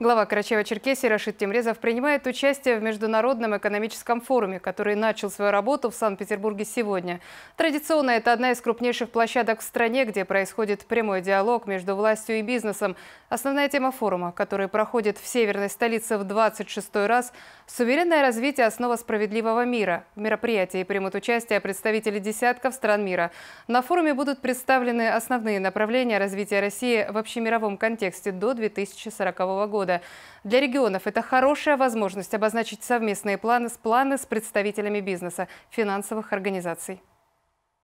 Глава Карачаева-Черкесии Рашид Темрезов принимает участие в Международном экономическом форуме, который начал свою работу в Санкт-Петербурге сегодня. Традиционно это одна из крупнейших площадок в стране, где происходит прямой диалог между властью и бизнесом. Основная тема форума, который проходит в северной столице в 26-й раз – «Суверенное развитие основа справедливого мира». В мероприятии примут участие представители десятков стран мира. На форуме будут представлены основные направления развития России в общемировом контексте до 2040 года года. Для регионов это хорошая возможность обозначить совместные планы с планы с представителями бизнеса, финансовых организаций.